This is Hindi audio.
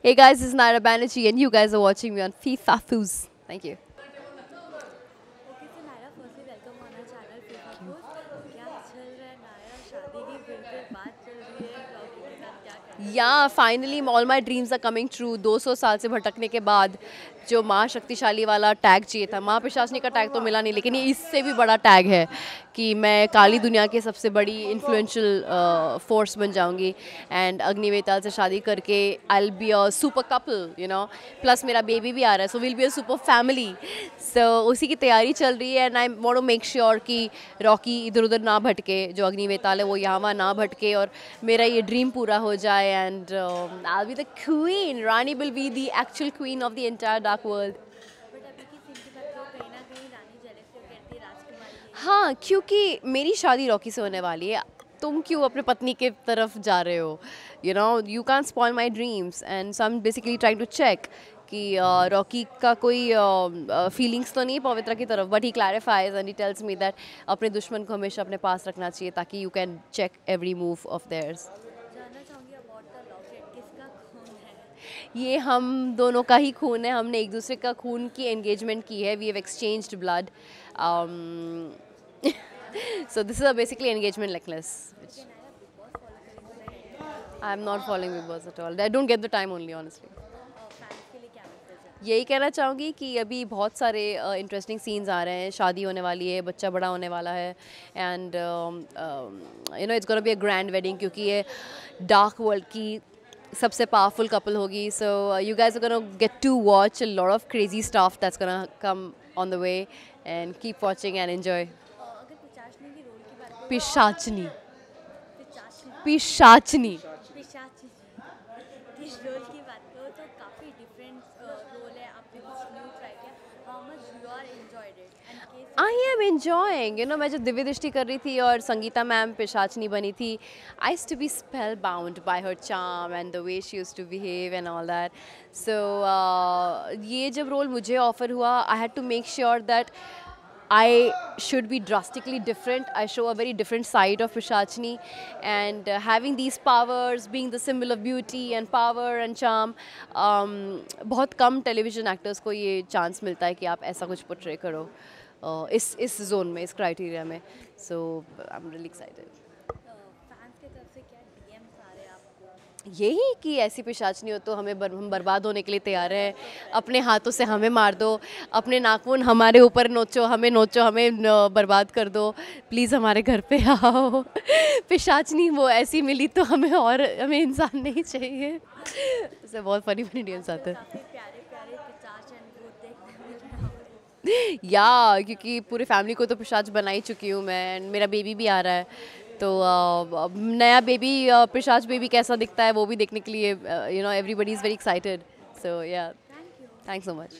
Hey guys, this is Naira Banerjee and you guys are watching me on FIFA Foos. Thank you. Yeah finally all my dreams are coming true 200 साल से भटकने के बाद जो माँ शक्तिशाली वाला टैग चाहिए था माँ प्रशासनिक का टैग तो मिला नहीं लेकिन ये इससे भी बड़ा टैग है कि मैं काली दुनिया के सबसे बड़ी इन्फ्लुएंशियल फोर्स uh, बन जाऊँगी एंड अग्निवेताल से शादी करके I be a super couple you know plus मेरा बेबी भी आ रहा है so will be a super family so उसी की तैयारी चल रही है and I want make sure कि रॉकी इधर उधर ना भटके जो अग्निवेताल है वो यहाँ वहाँ ना भटके और मेरा ये ड्रीम पूरा हो जाए and I be the queen Rani will be the actual queen of the entire dark dark तो वर्ल्ड हाँ क्योंकि मेरी शादी रॉकी से होने वाली है तुम क्यों अपने पत्नी के तरफ जा रहे हो you know you can spoil my dreams and so am basically trying to check कि uh, रॉकी का कोई फीलिंग्स uh, uh, तो नहीं पवित्रा की तरफ but he clarifies and he tells me that अपने दुश्मन को हमेशा अपने पास रखना चाहिए ताकि you can check every move of theirs ये हम दोनों का ही खून है हमने एक दूसरे का खून की एंगेजमेंट की है we have exchange blood so this is a basically engagement necklace which I'm not following Big Boss at all. I don't get the time only यही कहना चाहूँगी कि अभी बहुत सारे इंटरेस्टिंग uh, सीन्स आ रहे हैं शादी होने वाली है बच्चा बड़ा होने वाला है and you know it's gonna be a grand wedding क्योंकि ये डार्क वर्ल्ड की सबसे पावरफुल कपल होगी so you guess get to watch lord of crazy stuff that's come on the way and keep watching and enjoy पिशाचनी पिशाचनी रोल की बात करो तो काफ़ी डिफरेंट रोल है new try I am enjoying you know मैं जो दिव्य दृष्टि कर रही थी और संगीता मैम पिशाचनी बनी थी I to be spellbound by her charm and the way she use to behave and all that so ये जब रोल मुझे ऑफर हुआ I had to make sure that I should be drastically different. I show a very different side of Pishachini and uh, having these powers, being the symbol of beauty and power and charm, um, बहुत कम television actors को ये chance मिलता है कि आप ऐसा कुछ portray करो इस इस zone में इस criteria में So I'm really excited. यही कि ऐसी पिशाचनी हो तो हमें बर, हम बर्बाद होने के लिए तैयार हैं अपने हाथों से हमें मार दो अपने नाखून हमारे ऊपर नोचो हमें नोचो हमें बर्बाद कर दो प्लीज़ हमारे घर पे आओ पिशाचनी वो ऐसी मिली तो हमें और हमें इंसान नहीं चाहिए उसे बहुत फनी फनी डीएम्स आते या क्योंकि पूरी फैमिली को तो पिशाच बना ही चुकी हूँ मैं मेरा बेबी भी आ रहा है तो नया बेबी प्रशांत बेबी कैसा दिखता है वो भी देखने के लिए you know everybody is very excited so yeah thank so much